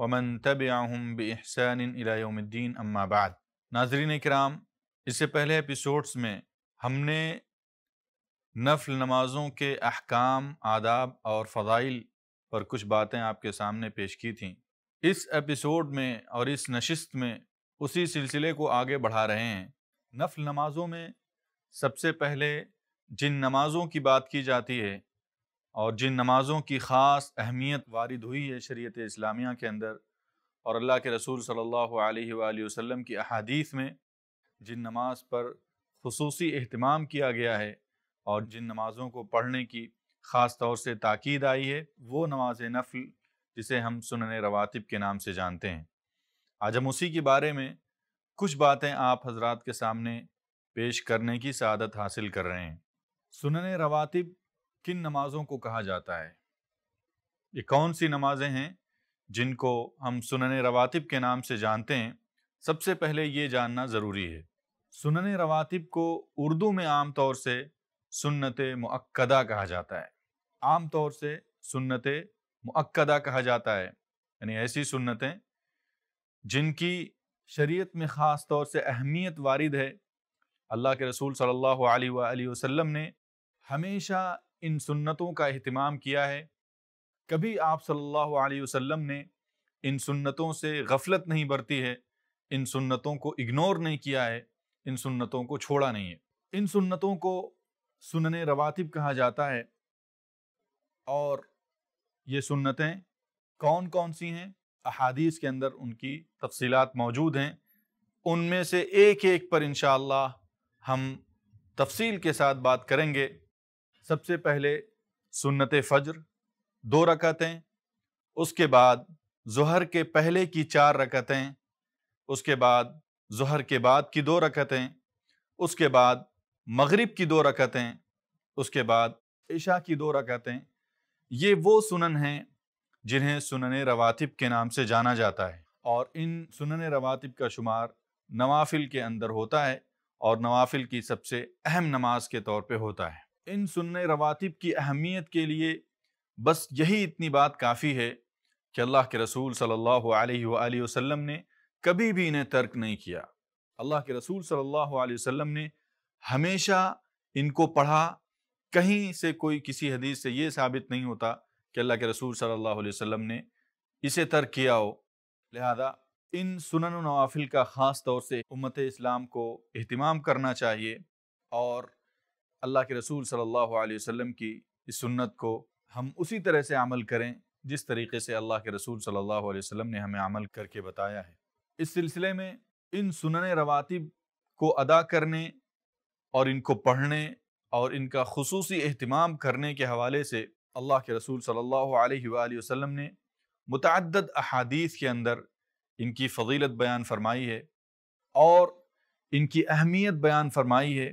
वमन तबम बहसान इलायद्दीन अम्माबाद नाजरीन कराम इससे पहले एपिसोड्स में हमने नफल नमाज़ों के अहकाम आदाब और फ़ज़ाइल पर कुछ बातें आपके सामने पेश की थी इस एपिसोड में और इस नशस्त में उसी सिलसिले को आगे बढ़ा रहे हैं नफल नमाज़ों में सबसे पहले जिन नमाज़ों की बात की जाती है और जिन नमाज़ों की ख़ास अहमियत वारिद हुई है शरीयत इस्लामिया के अंदर और अल्लाह के रसूल सल्लल्लाहु अलैहि वसल्लम की अहादीस में जिन नमाज पर खसूसी अहतमाम किया गया है और जिन नमाज़ों को पढ़ने की ख़ास तौर से ताक़ीद आई है वो नमाज नफल जिसे हम सुनन रवातिब के नाम से जानते हैं आज हम उसी के बारे में कुछ बातें आप हजरात के सामने पेश करने की सदत हासिल कर रहे हैं सुनन रवातिब किन नमाजों को कहा जाता है ये कौन सी नमाजें हैं जिनको हम सुनने रवातिब के नाम से जानते हैं सबसे पहले ये जानना ज़रूरी है सुनने रवातिब को उर्दू में आम तौर से सुन्नत मक्दा कहा जाता है आम तौर से सुन्नत मक्दा कहा जाता है यानी ऐसी सुन्नतें जिनकी शरीयत में ख़ास तौर से अहमियत वारिद है अल्लाह के रसूल सल्लल्लाहु अलैहि वसल्लम ने हमेशा इन सुन्नतों का अहतमाम किया है कभी आप सल्लल्लाहु अलैहि वसल्लम ने इन सुन्नतों से गफलत नहीं बरती है इन सुन्नतों को इग्नोर नहीं किया है इन सुन्नतों को छोड़ा नहीं है इन सुन्नतों को सुनने रवातिब कहा जाता है और ये सुन्नतें कौन कौन सी हैं अहादीस के अंदर उनकी तफसीलात मौजूद हैं उनमें से एक एक पर इन हम तफसील के साथ बात करेंगे सबसे पहले सुन्नत फ़जर दो रकतें उसके बाद जहर के पहले की चार रकतें उसके बाद जहर के बाद की दो रकतें उसके बाद मगरिब की दो रकतें उसके बाद ईशा की दो रकतें ये वो सुनन हैं जिन्हें सुनने रवातिब के नाम से जाना जाता है और इन सुनने रवातिब का शुमार नवाफिल के अंदर होता है और नवाफिल की सबसे अहम नमाज के तौर पे होता है इन सुन्न रवातिब की अहमियत के लिए बस यही इतनी बात काफ़ी है कि अल्लाह के रसूल सल्लल्लाहु अलैहि वसल्लम ने कभी भी इन्हें तर्क नहीं किया अल्लाह के रसूल सल्लल्लाहु अलैहि वसल्लम ने हमेशा इनको पढ़ा कहीं से कोई किसी हदीस से ये साबित नहीं होता कि अल्लाह के रसूल सल्लल्लाहु अलैहि वसल्लम ने इसे तर्क किया हो लिहाजा इन सुनन नवाफिल का ख़ास तौर से उम्मत इस्लाम को अहतमाम करना चाहिए और अल्लाह के रसूल सल्लल्लाहु अलैहि वसल्लम की इस सुन्नत को हम उसी तरह से अमल करें जिस तरीके से अल्लाह के रसूल सल्लल्लाहु अलैहि वसल्लम ने हमें अमल करके बताया है इस सिलसिले में इन सुनने रवातिब को अदा करने और इनको पढ़ने और इनका खसूस अहतमाम करने के हवाले से अल्लाह के रसूल सल्लल्लाहु अलैहि वसल्लम ने मुतद अहादीस के अंदर इनकी फजीलत बयान फरमाई है और इनकी अहमियत बयान फरमाई है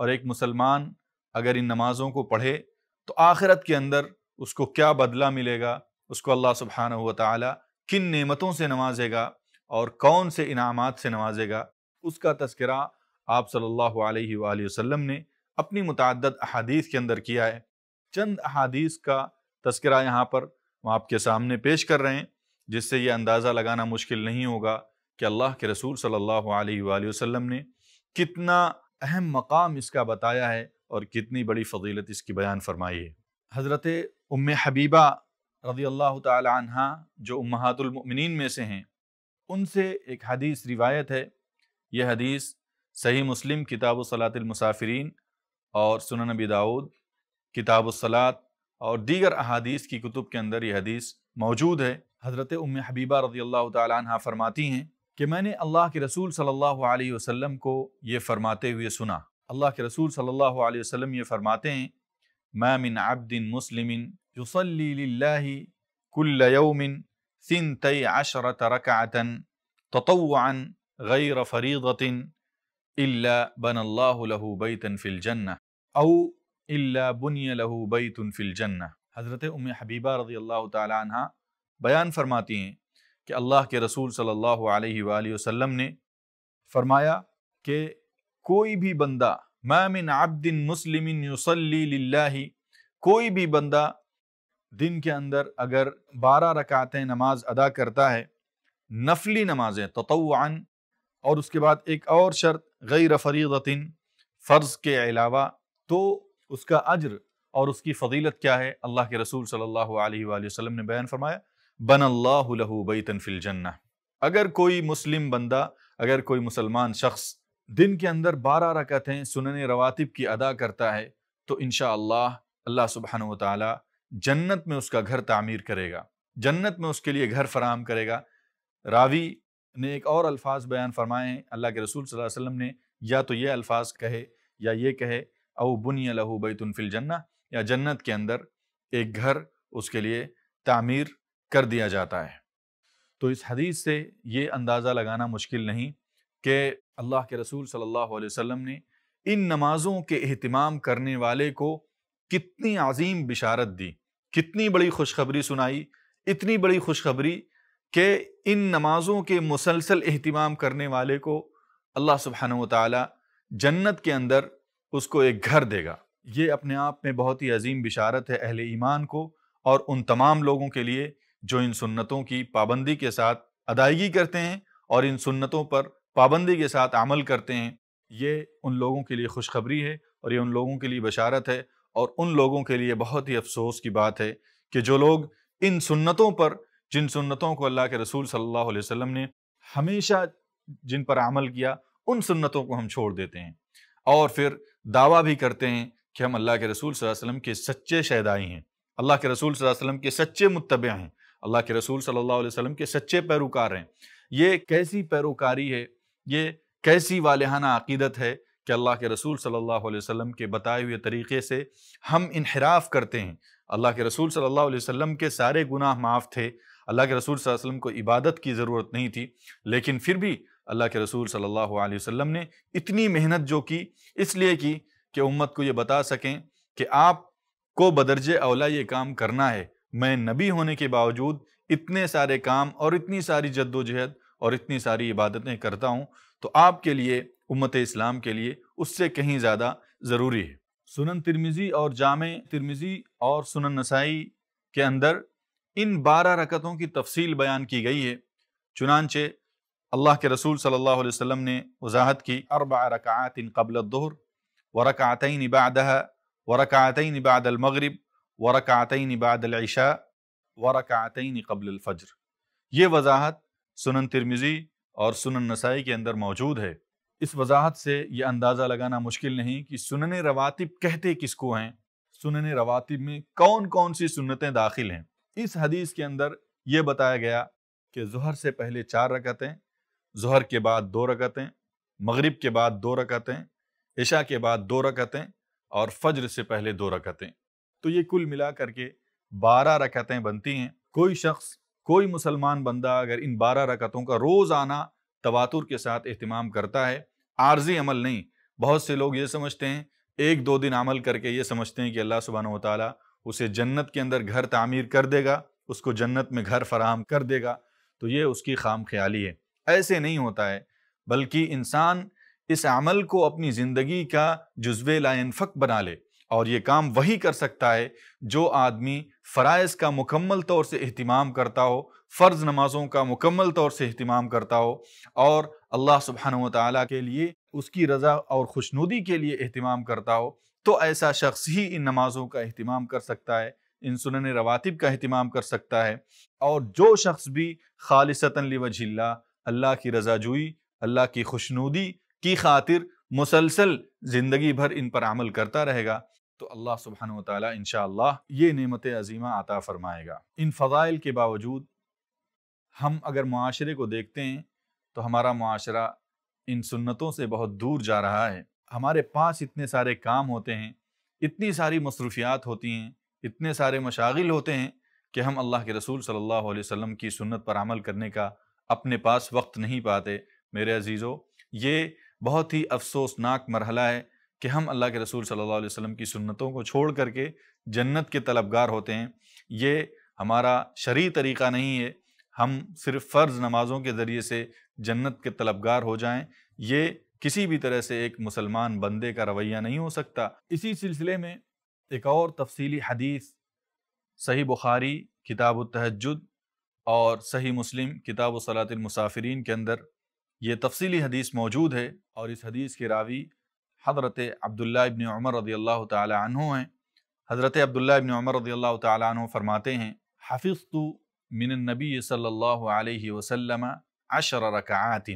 और एक मुसलमान अगर इन नमाज़ों को पढ़े तो आखिरत के अंदर उसको क्या बदला मिलेगा उसको अल्लाह सुबहान हुआ ताली किन नेमतों से नवाजेगा और कौन से इनामात से नवाजेगा उसका तस्करा आप सल्लल्लाहु अलैहि वसल्लम ने अपनी मुतद अहादीस के अंदर किया है चंद अहादीस का तस्करा यहाँ पर हम आपके सामने पेश कर रहे हैं जिससे ये अंदाज़ा लगाना मुश्किल नहीं होगा कि अल्लाह के रसूल सल्ला वसम ने कितना अहम मकाम इसका बताया है और कितनी बड़ी फजीलत इसकी बयान फरमाई है हज़रत उम हबीबा रजी अल्लाह तहा जो उमहातुलमिन में से हैं उनसे एक हदीस रिवायत है यह हदीस सही मुस्लिम किताब सलातमसाफरीन और सुन नबी दाऊद किताब सलात और दीगर अहादीस की कुतुब के अंदर यह हदीस मौजूद है हज़रत उम हबीबा रजी अल्लाह तहा फरमाती हैं कि मैंने अल्लाह के रसूल सल्लल्लाहु अलैहि वसल्लम को ये फ़रमाते हुए सुना अल्लाह के रसूल सल्लल्लाहु अलैहि वसल्लम ये फ़रमाते हैं मामिन अब्दिन मुस्लिम युसल्ली कुल्ल यौमिन सिनतई अशरत रकातन ततवान गैर फरीदतिन इल्ला बन अल्लाह लहू बैतन फिल जन्ना औ इल्ला बुनिय लहू बैतन फिल जन्ना हज़रत उम हबीबा रज़ी अल्लाह तआला बयान फरमाती हैं कि अल्लाह के रसूल सल्लल्लाहु अलैहि वसल्लम ने फरमाया कि कोई भी बंदा मामिन आब्दिन मुस्लिम युसल्ली कोई भी बंदा दिन के अंदर अगर बारह रकातें नमाज अदा करता है नफली नमाजें ततवान और उसके बाद एक और शर्त गैर फरीदतिन फ़र्ज़ के अलावा तो उसका अजर और उसकी फजीलत क्या है अल्लाह के रसूल सल्लल्लाहु अलैहि वसल्लम ने बयान फरमाया बन अल्लाहबैतन फिल जन्ना अगर कोई मुस्लिम बंदा अगर कोई मुसलमान शख्स दिन के अंदर बारह रकतें सुनन रवातिब की अदा करता है तो इन अल्लाह सुबहान तला जन्नत में उसका घर तामीर करेगा जन्नत में उसके लिए घर फराम करेगा रावी ने एक और अल्फाज बयान फरमाए हैं अल्लाह के रसूल सल्लल्लाहु अलैहि वसल्लम ने या तो ये अल्फाज कहे या ये कहे अव बुनिया लहू बैतुन जन्ना या जन्नत के अंदर एक घर उसके लिए तामीर कर दिया जाता है तो इस हदीस से ये अंदाज़ा लगाना मुश्किल नहीं कि अल्लाह के रसूल सल्लल्लाहु अलैहि वसल्लम ने इन नमाज़ों के अहतमाम करने वाले को कितनी अजीम बिशारत दी कितनी बड़ी खुशखबरी सुनाई इतनी बड़ी खुशखबरी कि इन नमाज़ों के मुसलसल अहतमाम करने वाले को अल्लाह सुबहान ताली जन्नत के अंदर उसको एक घर देगा ये अपने आप में बहुत ही अजीम बिशारत है अहले ईमान को और उन तमाम लोगों के लिए जो इन सुन्नतों की पाबंदी के साथ अदायगी करते हैं और इन सुन्नतों पर पाबंदी के साथ अमल करते हैं ये उन लोगों के लिए खुशखबरी है और ये उन लोगों के लिए बशारत है और उन लोगों के लिए बहुत ही अफसोस की बात है कि जो लोग इन सुन्नतों पर जिन सुन्नतों को अल्लाह के रसूल सल्लल्लाहु अलैहि वसल्लम ने हमेशा जिन पर अमल किया उन सुन्नतों को हम छोड़ देते हैं और फिर दावा भी करते हैं कि हम अल्लाह के रसूल वसल्लम के सच्चे शहदाई हैं अल्लाह के रसूल वसल्लम के सच्चे मुतबे हैं अल्लाह के रसूल सल्लल्लाहु अलैहि वसल्लम के सच्चे पैरोकार हैं ये कैसी पैरोकारी है ये कैसी वालहाना अकीदत है कि अल्लाह के रसूल सल्लल्लाहु अलैहि वसल्लम के बताए हुए तरीक़े से हम इनहराफ करते हैं अल्लाह के रसूल सल्लल्लाहु अलैहि वसल्लम के सारे गुनाह माफ़ थे अल्लाह के रसूल वसल्लम को इबादत की ज़रूरत नहीं थी लेकिन फिर भी अल्लाह के रसूल सल्लल्लाहु अलैहि वसल्लम ने इतनी मेहनत जो की इसलिए की कि उम्मत को ये बता सकें कि आप को बदरज अवला ये काम करना है मैं नबी होने के बावजूद इतने सारे काम और इतनी सारी जद्दोजहद और इतनी सारी इबादतें करता हूँ तो आपके लिए उम्मत इस्लाम के लिए उससे कहीं ज़्यादा ज़रूरी है सुनन तिरमिज़ी और जाम तिरमिज़ी और सुनन नसाई के अंदर इन बारह रकतों की तफसील बयान की गई है चुनानचे अल्लाह के रसूल सल्लल्लाहु अलैहि वसल्लम ने वजाहत की अरबा इन कबल दोहर व रकातन इबादह व रकातन इबाद अलमगरब वरक़ातन ऐशा वरक़ातन कबल फ़जर ये वजाहत सुनन तिरमिज़ी और सुनन नसाई के अंदर मौजूद है इस वजाहत से यह अंदाज़ा लगाना मुश्किल नहीं कि सुनन रवातिब कहते किसको हैं सुनन रवातिब में कौन कौन सी सुन्नतें दाखिल हैं इस हदीस के अंदर ये बताया गया कि जहर से पहले चार रकतें जहर के बाद दो रकतें मगरिब के बाद दो रकतें ऐशा के बाद दो रकतें और फज्र से पहले दो रकतें तो ये कुल मिला करके बारह रकतें बनती हैं कोई शख्स कोई मुसलमान बंदा अगर इन बारह रकतों का रोज़ाना तवातुर के साथ अहतमाम करता है आर्जी अमल नहीं बहुत से लोग ये समझते हैं एक दो दिन अमल करके ये समझते हैं कि अल्लाह सुबहान तला उसे जन्नत के अंदर घर तामीर कर देगा उसको जन्नत में घर फराहम कर देगा तो ये उसकी खाम ख्याली है ऐसे नहीं होता है बल्कि इंसान इस अमल को अपनी ज़िंदगी का जज्वे लाइनफक बना ले और ये काम वही कर सकता है जो आदमी फ़राइज़ का मुकम्मल तौर से अहतमाम करता हो फ़र्ज़ नमाज़ों का मुकम्मल तौर से अहतमाम करता हो और अल्लाह सुबहान तला के लिए उसकी रज़ा और खुशनुदी के लिए अहतमाम करता हो तो ऐसा शख्स ही इन नमाज़ों का अहतमाम कर सकता है इन सुन रवातिब का अहतमाम कर सकता है और जो शख्स भी खालसता वजिल्ला अल्लाह की रजाजुई अल्लाह की खुशनुदी की खातिर मुसलसल ज़िंदगी भर इन पर अमल करता रहेगा तो अल्लाह सुबहान तला इनशा ये नमत अजीमा आता फ़रमाएगा इन फ़ाइल के बावजूद हम अगर माशरे को देखते हैं तो हमारा माशरा इन सुन्नतों से बहुत दूर जा रहा है हमारे पास इतने सारे काम होते हैं इतनी सारी मसरूफियात होती हैं इतने सारे मशागिल होते हैं कि हम अल्लाह के रसूल सल्लल्लाहु अलैहि वसल्लम की सुन्नत पर अमल करने का अपने पास वक्त नहीं पाते मेरे अजीज़ों ये बहुत ही अफसोसनाक मरहला है कि हम अल्लाह के रसूल सल्लल्लाहु अलैहि वसल्लम की सुन्नतों को छोड़ करके जन्नत के तलबगार होते हैं ये हमारा शरी तरीक़ा नहीं है हम सिर्फ फ़र्ज़ नमाज़ों के ज़रिए से जन्नत के तलबगार हो जाएं ये किसी भी तरह से एक मुसलमान बंदे का रवैया नहीं हो सकता इसी सिलसिले में एक और तफसीली हदीस सही बुखारी किताब तहजद और सही मुस्लिम किताब सलातिलमसाफरीन के अंदर ये तफसीली हदीस मौजूद है और इस हदीस के रावी حضرت عبداللہ ابن عمر رضی اللہ تعالی عنہ ہیں حضرت عبداللہ ابن عمر رضی اللہ تعالی عنہ فرماتے ہیں حفظت من النبی صلی اللہ علیہ وسلم عشر رکعات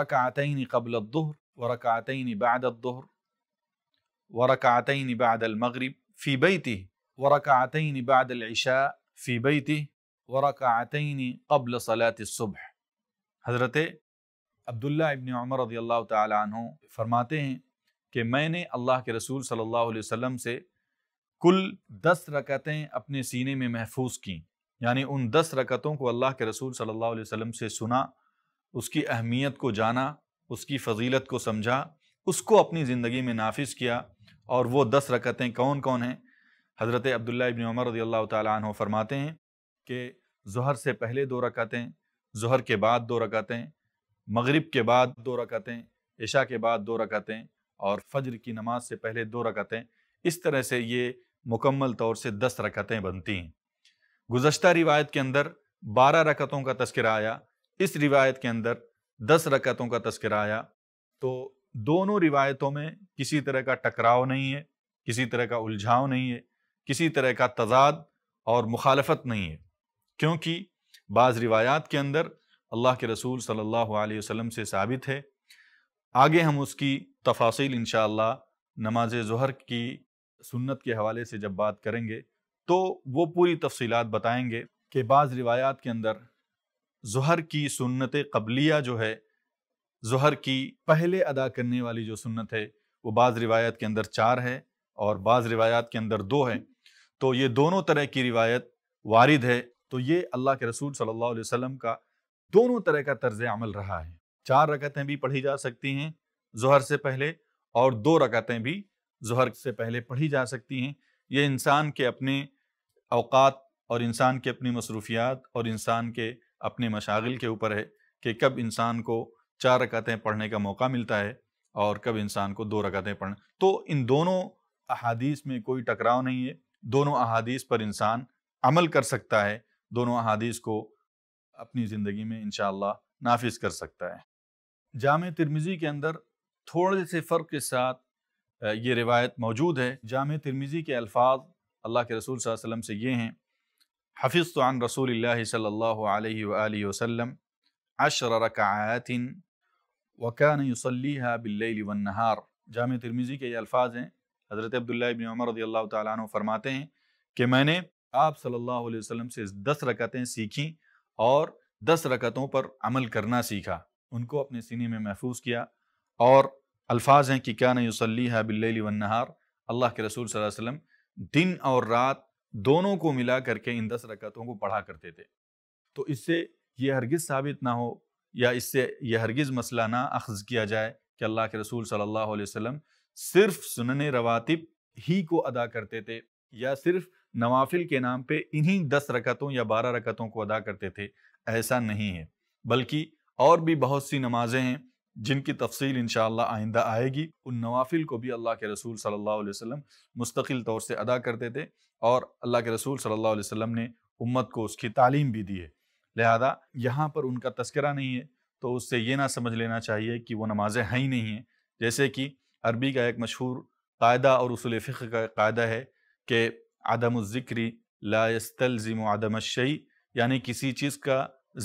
رکعتین قبل الظهر ورکعتین بعد الظهر ورکعتین بعد المغرب فی بیته ورکعتین بعد العشاء فی بیته ورکعتین قبل صلاة الصبح حضرت عبداللہ ابن عمر رضی اللہ تعالی عنہ فرماتے ہیں कि मैंने अल्लाह के रसूल सल्लल्लाहु अलैहि वसल्लम से कुल दस रकतें अपने सीने में महफूज की यानी उन दस रकतों को अल्लाह के रसूल सल्लल्लाहु अलैहि वसल्लम से सुना उसकी अहमियत को जाना उसकी फजीलत को समझा उसको अपनी ज़िंदगी में नाफिज किया और वो दस रकतें कौन कौन हैं हज़रत अब्दुल्ला इबन उमर रदी अल्लाह तु फरमाते हैं कि जहर से पहले दो रकतें जहर के बाद दो रकतें मगरिब के बाद दो रकतें ईशा के बाद दो रकतें और फजर की नमाज से पहले दो रकतें इस तरह से ये मुकम्मल तौर से दस रकतें बनती हैं गुज्त रिवायत के अंदर बारह रकतों का तस्करा आया इस रिवायत के अंदर दस रकतों का तस्करा आया तो दोनों रिवायतों में किसी तरह का टकराव नहीं है किसी तरह का उलझाव नहीं है किसी तरह का तजाद और मुखालफत नहीं है क्योंकि बाज़ रिवायात के अंदर अल्लाह के रसूल सल्लल्लाहु अलैहि वसल्लम से साबित है आगे हम उसकी तफासिल इन नमाज जहर की सुन्नत के हवाले से जब बात करेंगे तो वो पूरी तफसीलात बताएंगे कि बाज़ रिवायात के अंदर जहर की सुन्नत कबलिया जो है जहर की पहले अदा करने वाली जो सुन्नत है वो बाज़ रिवायात के अंदर चार है और बाज़ रिवायात के अंदर दो है तो ये दोनों तरह की रिवायत वारिद है तो ये अल्लाह के रसूल सल्लल्लाहु अलैहि वसल्लम का दोनों तरह का तर्ज अमल रहा है चार रकतें भी पढ़ी जा सकती हैं जहर से पहले और दो रकतें भी जहर से पहले पढ़ी जा सकती हैं ये इंसान के अपने अवकात और इंसान के अपनी मसरूफियात और इंसान के अपने मशागिल के ऊपर है कि कब इंसान को चार रकतें पढ़ने का मौका मिलता है और कब इंसान को दो रकतें पढ़ तो इन दोनों अहादीस में कोई टकराव नहीं है दोनों अहादीस पर इंसान अमल कर सकता है दोनों अहादीस को अपनी ज़िंदगी में इन नाफिज कर सकता है जाम तिरमिज़ी के अंदर थोड़े से फ़र्क के साथ ये रिवायत मौजूद है जाम तिरमिज़ी के अल्फाज अल्लाह के रसूल वसम से ये हैं हफिज़ तो अन रसूल सल्ला वसम अशर रकायतिन वकान युसलीहा बिल्ल वनहार जाम तिरमिज़ी के ये अल्फाज हैं हज़रत अब्दुल्ला इबन उमर अल्लाह तु फरमाते हैं कि मैंने आप सल्लल्लाहु अलैहि वसल्लम से दस रकतें सीखीं और दस रकतों पर अमल करना सीखा उनको अपने सीने में महफूज किया और अल्फाज हैं कि क्या नसली है बिल्ली वनहार अल्लाह के रसूल वसम दिन और रात दोनों को मिला करके इन दस रकतों को पढ़ा करते थे तो इससे यह हरगिज़ साबित ना हो या इससे यह हरगिज़ मसला ना अखज़ किया जाए कि अल्लाह के रसूल सल्लल्लाहु अलैहि वसल्लम सिर्फ सुनन रवातिब ही को अदा करते थे या सिर्फ नवाफिल के नाम पे इन्हीं दस रकतों या बारह रकतों को अदा करते थे ऐसा नहीं है बल्कि और भी बहुत सी नमाजें हैं जिनकी तफसील इन आइंदा आएगी उन नवाफिल को भी अल्लाह के रसूल सल्लल्लाहु अलैहि वसल्लम मुस्तकिल तौर से अदा करते थे और अल्लाह के रसूल सल्लल्लाहु अलैहि वसल्लम ने उम्मत को उसकी तालीम भी दी है लिहाजा यहाँ पर उनका तस्करा नहीं है तो उससे ये ना समझ लेना चाहिए कि वह नमाजें हैं ही नहीं हैं जैसे कि अरबी का एक मशहूर कायदा और उसूल फ़िक का कायदा है कि आदम ज़िक्री लास्तलज़िम आदम शई यानी किसी चीज़ का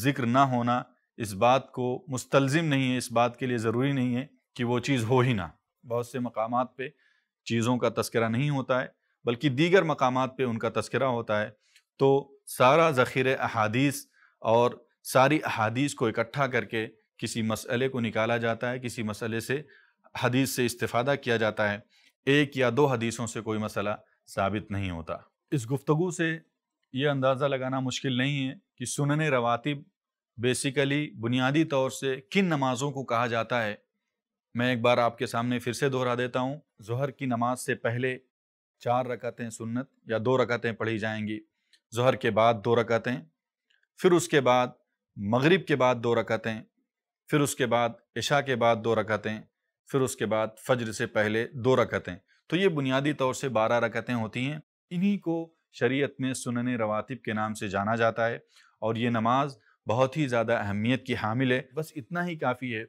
ज़िक्र ना होना इस बात को मुस्तलज़िम नहीं है इस बात के लिए ज़रूरी नहीं है कि वो चीज़ हो ही ना बहुत से मकाम पर चीज़ों का तस्करा नहीं होता है बल्कि दीगर मकाम पे उनका तस्करा होता है तो सारा ज़ख़ीर अहादीस और सारी अहादीस को इकट्ठा करके किसी मसले को निकाला जाता है किसी मसले से हदीस से इस्ता किया जाता है एक या दो हदीसों से कोई मसला साबित नहीं होता इस गुफ्तु से ये अंदाज़ा लगाना मुश्किल नहीं है कि सुनने रवातिब बेसिकली बुनियादी तौर से किन नमाज़ों को कहा जाता है मैं एक बार आपके सामने फिर से दोहरा देता हूँ जहर की नमाज से पहले चार रकतें सुन्नत या दो रकतें पढ़ी जाएंगी जहर के बाद दो रकतें फिर उसके बाद मगरिब के बाद दो रकतें फिर उसके बाद इशा के बाद दो रकतें फिर उसके बाद फज्र से पहले दो रकतें तो ये बुनियादी तौर से बारह रकतें होती हैं इन्हीं को शरीयत में सुनने रवातिब के नाम से जाना जाता है और ये नमाज़ बहुत ही ज़्यादा अहमियत की हामिल है बस इतना ही काफ़ी है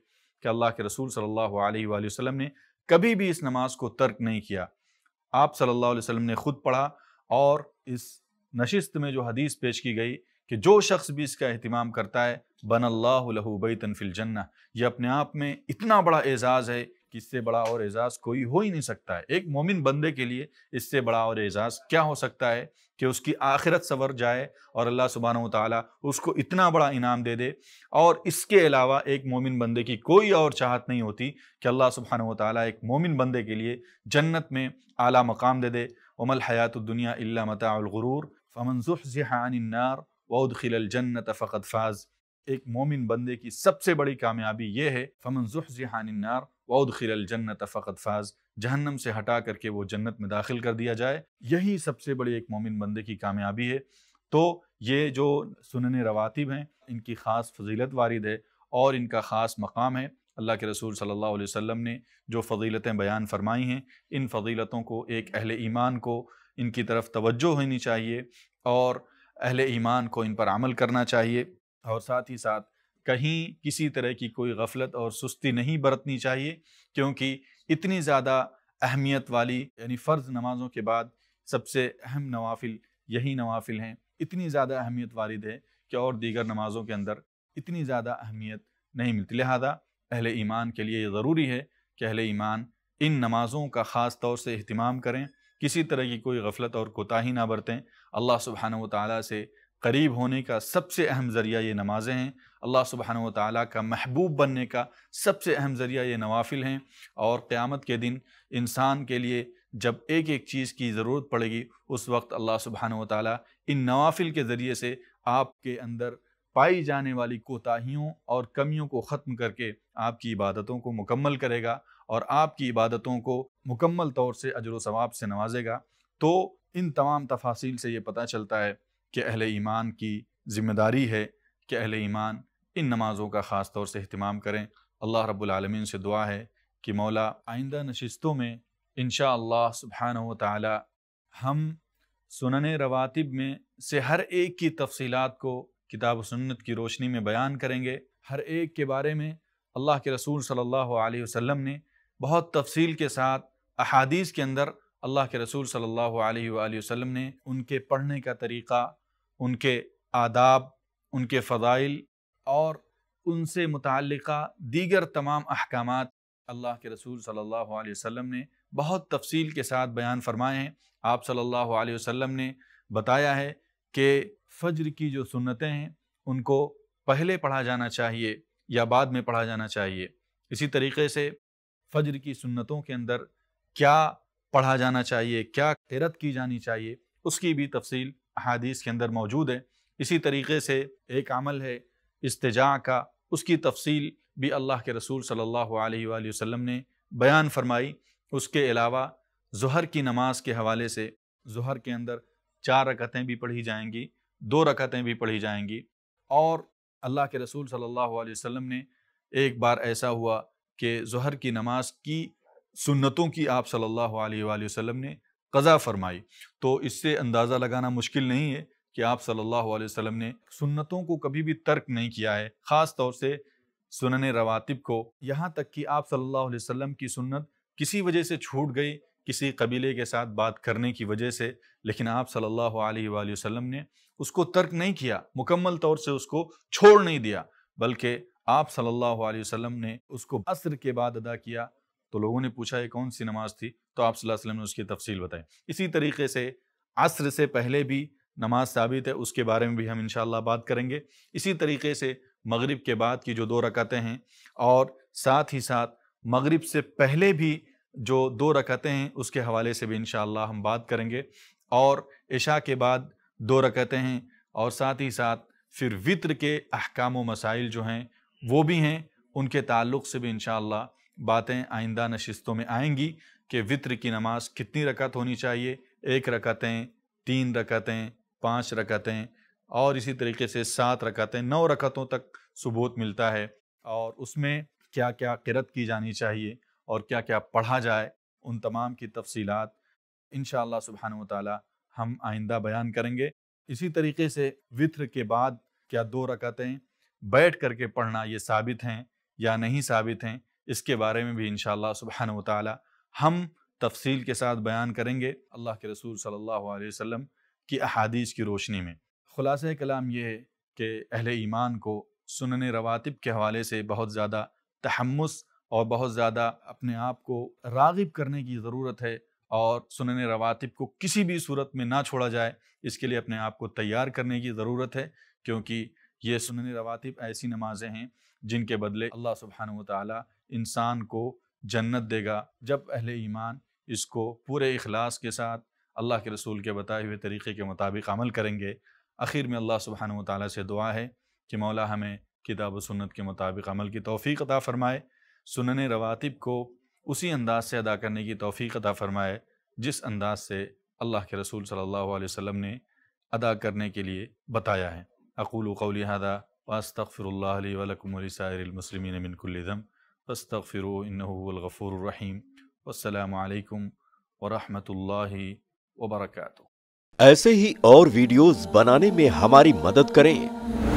कि अल्लाह के रसूल सल्लल्लाहु अलैहि वसल्लम ने कभी भी इस नमाज को तर्क नहीं किया आप सल्लल्लाहु अलैहि वसल्लम ने ख़ुद पढ़ा और इस नशिस्त में जो हदीस पेश की गई कि जो शख्स भी इसका अहतमाम करता है बन अल्लाहबई तनफिल जन्ना यह अपने आप में इतना बड़ा एज़ाज़ है कि इससे बड़ा और एज़ाज़ कोई हो ही नहीं सकता है एक मोमिन बंदे के लिए इससे बड़ा और एज़ाज़ क्या हो सकता है कि उसकी आखिरत सवर जाए और अल्लाह सुबहान ताली उसको इतना बड़ा इनाम दे दे और इसके अलावा एक मोमिन बंदे की कोई और चाहत नहीं होती कि अल्लाह सुबहान ताली एक मोमिन बंदे के लिए जन्नत में आला मकाम दे दे उमल हयात दुनिया इल्ला मतागरूर फ़मनज़ुफ़ानार वदखिल जन्नत फ़कत फ़ाज़ एक मोमिन बंदे की सबसे बड़ी कामयाबी यह है फ़मनज़ुफ़ानार वदखिल जन्नत फ़कत फ़ाज़ जहन्नम से हटा करके वो जन्नत में दाखिल कर दिया जाए यही सबसे बड़ी एक मोमिन बंदे की कामयाबी है तो ये जो सुनन रवातिब हैं इनकी ख़ास फजीलत वारिद है और इनका ख़ास मकाम है अल्लाह के रसूल सल्लल्लाहु अलैहि वसल्लम ने जो फजीलतें बयान फरमाई हैं इन फजीलतों को एक अहल ईमान को इनकी तरफ तवज्जो होनी चाहिए और अहल ईमान को इन पर अमल करना चाहिए और साथ ही साथ कहीं किसी तरह की कोई गफलत और सुस्ती नहीं बरतनी चाहिए क्योंकि इतनी ज़्यादा अहमियत वाली यानी फ़र्ज नमाज़ों के बाद सबसे अहम नवाफिल यही नवाफिल हैं इतनी ज़्यादा अहमियत वाली है कि और दीगर नमाज़ों के अंदर इतनी ज़्यादा अहमियत नहीं मिलती लिहाजा अहल ईमान के लिए ज़रूरी है कि अहल ईमान इन नमाज़ों का ख़ास तौर से अहतमाम करें किसी तरह की कोई गफलत और कोताही ना बरतें अल्लाह सुबहान व से करीब होने का सबसे अहम ज़रिया ये नमाज़ें हैं अल्लाह सुबहान ताली का महबूब बनने का सबसे अहम ज़रिया ये नवाफिल हैं और क़्यामत के दिन इंसान के लिए जब एक एक चीज़ की ज़रूरत पड़ेगी उस वक्त अल्लाह सुबहान इन नवाफिल के ज़रिए से आपके अंदर पाई जाने वाली कोताहियों और कमियों को ख़त्म करके आपकी इबादतों को मुकम्मल करेगा और आपकी इबादतों को मुकम्मल तौर से अजर व सवाब से नवाजेगा तो इन तमाम तफासिल से ये पता चलता है कि अहले ईमान की ज़िम्मेदारी है कि अहले ईमान इन नमाज़ों का ख़ास तौर से अहतमाम करें अल्लाह रब्लमिन से दुआ है कि मौला आइंदा नशस्तों में इन सुबहान ताली हम सुनन रवातिब में से हर एक की तफसीलात को किताब सुन्नत की रोशनी में बयान करेंगे हर एक के बारे में अल्लाह के रसूल सल्लल्लाहु अलैहि वसल्लम ने बहुत तफसील के साथ अहादीस के अंदर अल्लाह के रसूल सल्लल्लाहु अलैहि वसल्लम ने उनके पढ़ने का तरीक़ा उनके आदाब उनके फ़ज़ाइल और उनसे मुतक़ दीगर तमाम अहकाम अल्लाह के रसूल सल्लल्लाहु अलैहि वसल्लम ने बहुत तफसील के साथ बयान फरमाए हैं आप सल्लल्लाहु अलैहि वसल्लम ने बताया है कि फ़ज्र की जो सुन्नतें हैं उनको पहले पढ़ा जाना चाहिए या बाद में पढ़ा जाना चाहिए इसी तरीके से फ़ज्र की सुन्नतों के अंदर क्या पढ़ा जाना चाहिए क्या किरत की जानी चाहिए उसकी भी तफसील अहादीस के अंदर मौजूद है इसी तरीके से एक अमल है इस्तेजा का उसकी तफसील भी अल्लाह के रसूल सल्लल्लाहु अलैहि वसल्लम ने बयान फरमाई उसके अलावा जहर की नमाज के हवाले से जहर के अंदर चार रकतें भी पढ़ी जाएंगी दो रकतें भी पढ़ी जाएंगी और अल्लाह के रसूल सल्लल्लाहु अलैहि वसल्लम ने एक बार ऐसा हुआ कि जहर की नमाज की सुन्नतों की आप सल्लल्लाहु अलैहि वसल्लम ने कज़ा फरमाई तो इससे अंदाज़ा लगाना मुश्किल नहीं है कि आप सल्लल्लाहु अलैहि वसल्लम ने सुन्नतों को कभी भी तर्क नहीं किया है ख़ास तौर से सुनन रवातिब को यहाँ तक कि आप सल्लल्लाहु अलैहि वसल्लम की सुन्नत किसी वजह से छूट गई किसी कबीले के साथ बात करने की वजह से लेकिन आप सल्लल्लाहु अलैहि वसल्लम ने उसको तर्क नहीं किया मुकम्मल तौर से उसको छोड़ नहीं दिया बल्कि आप सल्लल्लाहु अलैहि वसल्लम ने उसको असर के बाद अदा किया तो लोगों ने पूछा ये कौन सी नमाज थी तो आप सल्लल्लाहु अलैहि वसल्लम ने उसकी तफसील बताई इसी तरीके से असर से पहले भी नमाज साबित है उसके बारे में भी हम इन बात करेंगे इसी तरीके से मगरिब के बाद की जो दो रकतें हैं और साथ ही साथ मगरिब से पहले भी जो दो रकतें हैं उसके हवाले से भी इन हम बात करेंगे और इशा के बाद दो रकतें हैं और साथ ही साथ फिर वित्र के अहकाम मसाइल जो हैं वो भी हैं उनके ताल्लुक़ से भी इन बातें आइंदा नशस्तों में आएंगी कि वित्र की नमाज कितनी रकत होनी चाहिए एक रकतें तीन रकतें पाँच रकतें और इसी तरीके से सात रकतें नौ रकतों तक सबूत मिलता है और उसमें क्या क्या किरत की जानी चाहिए और क्या क्या पढ़ा जाए उन तमाम की तफसीलात इन शबहान ताली हम आइंदा बयान करेंगे इसी तरीके से वित्र के बाद क्या दो रकतें बैठ करके पढ़ना ये साबित हैं या नहीं साबित हैं इसके बारे में भी इन सुबहान ताली हम तफसील के साथ बयान करेंगे अल्लाह के रसूल सल्लल्लाहु अलैहि वसल्लम की अहादीस की रोशनी में ख़ुलास कलाम यह है कि अहल ईमान को सुनने रवातब के हवाले से बहुत ज़्यादा तहमस और बहुत ज़्यादा अपने आप को रागिब करने की ज़रूरत है और सुनने रवातब को किसी भी सूरत में ना छोड़ा जाए इसके लिए अपने आप को तैयार करने की ज़रूरत है क्योंकि ये सुनने रवातब ऐसी नमाजें हैं जिनके बदले अल्लाह सुबहान ताली इंसान को जन्नत देगा जब अहले ईमान इसको पूरे अखलास के साथ अल्लाह के रसूल के बताए हुए तरीक़े के मुताबिक अमल करेंगे आखिर में अल्लाह सुबहान ताली से दुआ है कि मौला हमें किताब सुन्नत के मुताबिक अमल की तोफ़ी अता फ़रमाए सुनन रवातिब को उसी अंदाज से अदा करने की तोफ़ी अता फ़रमाए जिस अंदाज से अल्लाह के रसूल सल्लल्लाहु अलैहि वसल्लम ने अदा करने के लिए बताया है अकूल कौलिहादा वास्तफ़िर वलकमसायरमसलमिन मिनकुल्लम फस्तफ़िर इन्नफ़ुररहीम असलकम वरहमल वबरक ऐसे ही और वीडियोस बनाने में हमारी मदद करें